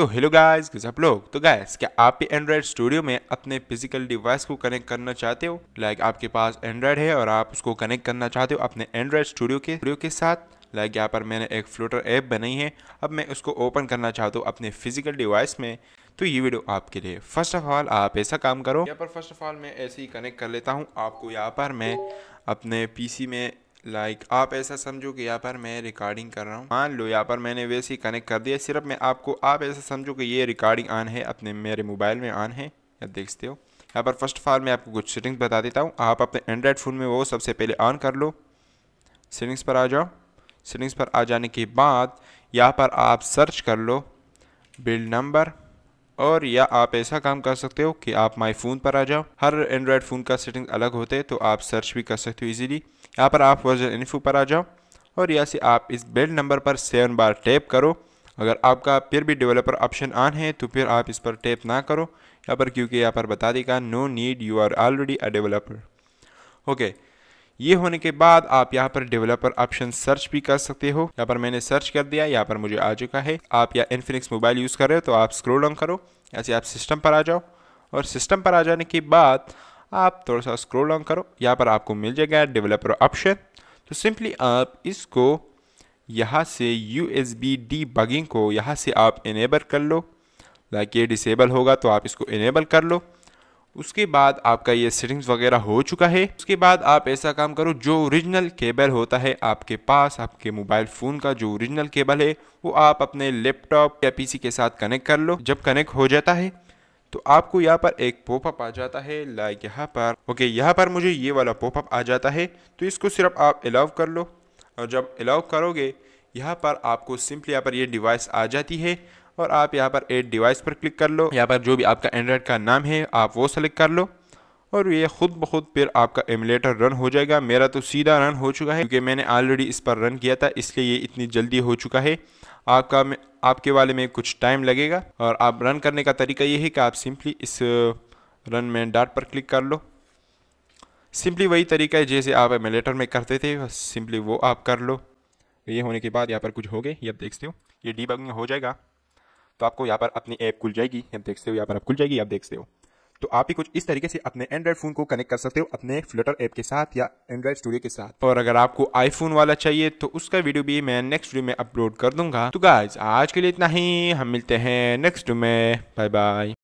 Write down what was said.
तो hello guys कैसे लोग तो गाइस क्या आप भी एंड्रॉइड स्टूडियो में अपने फिजिकल डिवाइस को कनेक्ट करना चाहते हो लाइक like आपके पास एंड्रॉइड है और आप उसको कनेक्ट करना चाहते हो अपने एंड्रॉइड स्टूडियो के स्टूडियो के साथ लाइक यहाँ पर मैंने एक फ्लोटर ऐप बनाई है अब मैं उसको ओपन करना चाहता हूँ अपने फिजिकल डिवाइस में तो ये वीडियो आपके लिए फर्स्ट ऑफ ऑल आप ऐसा काम करो यहाँ पर फर्स्ट ऑफ ऑल मैं ऐसे ही कनेक्ट कर लेता हूँ आपको यहाँ पर मैं अपने पीसी में लाइक like, आप ऐसा समझो कि यहाँ पर मैं रिकॉर्डिंग कर रहा हूँ मान लो यहाँ पर मैंने वैसे ही कनेक्ट कर दिया सिर्फ मैं आपको आप ऐसा समझो कि ये रिकॉर्डिंग ऑन है अपने मेरे मोबाइल में ऑन है या देखते हो यहाँ पर फर्स्ट ऑफ ऑल मैं आपको कुछ सेटिंग्स बता देता हूँ आप अपने एंड्रॉयड फ़ोन में वो सबसे पहले ऑन कर लो सेटिंग्स पर आ जाओ सेटिंग्स पर आ जाने के बाद यहाँ पर आप सर्च कर लो बिल नंबर और या आप ऐसा काम कर सकते हो कि आप माई फ़ोन पर आ जाओ हर एंड्रॉयड फ़ोन का सेटिंग अलग होते हैं तो आप सर्च भी कर सकते हो इजीली यहाँ पर आप वर्जन इन्फो पर आ जाओ और यहाँ से आप इस बिल्ड नंबर पर सेवन बार टैप करो अगर आपका फिर भी डेवलपर ऑप्शन ऑन है तो फिर आप इस पर टैप ना करो यहाँ पर क्योंकि यहाँ पर बता देगा no need you are already a developer okay ये होने के बाद आप यहाँ पर डेवलपर ऑप्शन सर्च भी कर सकते हो यहाँ पर मैंने सर्च कर दिया यहाँ पर मुझे आ चुका है आप या इन्फिनिक्स मोबाइल यूज़ कर रहे हो तो आप स्क्रोल डाउन करो ऐसे आप सिस्टम पर आ जाओ और सिस्टम पर आ जाने के बाद आप थोड़ा सा स्क्रोल डाउन करो यहाँ पर आपको मिल जाएगा डेवलपर ऑप्शन तो सिंपली आप इसको यहाँ से U S B debugging को यहाँ से आप इनेबल कर लो लाइक ये डिसेबल होगा तो आप इसको इनेबल कर लो उसके बाद आपका ये सेटिंग्स वगैरह हो चुका है उसके बाद आप ऐसा काम करो जो ओरिजिनल केबल होता है आपके पास आपके मोबाइल फ़ोन का जो ओरिजिनल केबल है वो आप अपने लैपटॉप या पीसी के साथ कनेक्ट कर लो जब कनेक्ट हो जाता है तो आपको यहाँ पर एक पॉपअप आ जाता है लाइक यहाँ पर ओके यहाँ पर मुझे ये वाला पॉपअप आ जाता है तो इसको सिर्फ आप अलाउ कर लो और जब अलाउ करोगे यहाँ पर आपको सिंपली यहाँ पर ये डिवाइस आ जाती है और आप यहाँ पर एड डिवाइस पर क्लिक कर लो यहाँ पर जो भी आपका एंड्रॉयड का नाम है आप वो सेलेक्ट कर लो और ये खुद ब खुद फिर आपका एमुलेटर रन हो जाएगा मेरा तो सीधा रन हो चुका है क्योंकि मैंने ऑलरेडी इस पर रन किया था इसलिए ये इतनी जल्दी हो चुका है आपका आपके वाले में कुछ टाइम लगेगा और आप रन करने का तरीका ये है कि आप सिंपली इस रन uh, में डाट पर क्लिक कर लो सिंपली वही तरीका है जैसे आप एमुलेटर में करते थे सिंपली वो आप कर लो ये होने के बाद यहाँ पर कुछ हो गए ये आप देखते हो ये डीबगिंग हो जाएगा तो आपको यहाँ पर अपनी ऐप खुल जाएगी आप देखते हो यहाँ पर आप खुल जाएगी आप देखते हो तो आप भी कुछ इस तरीके से अपने एंड्रॉइड फोन को कनेक्ट कर सकते हो अपने फ्लटर ऐप के साथ या एंड्रॉइड स्टूडियो के साथ और अगर आपको आईफोन वाला चाहिए तो उसका वीडियो भी मैं नेक्स्ट वीडियो में अपलोड कर दूंगा तो गाइज आज के लिए इतना ही हम मिलते हैं नेक्स्ट में बाय बाय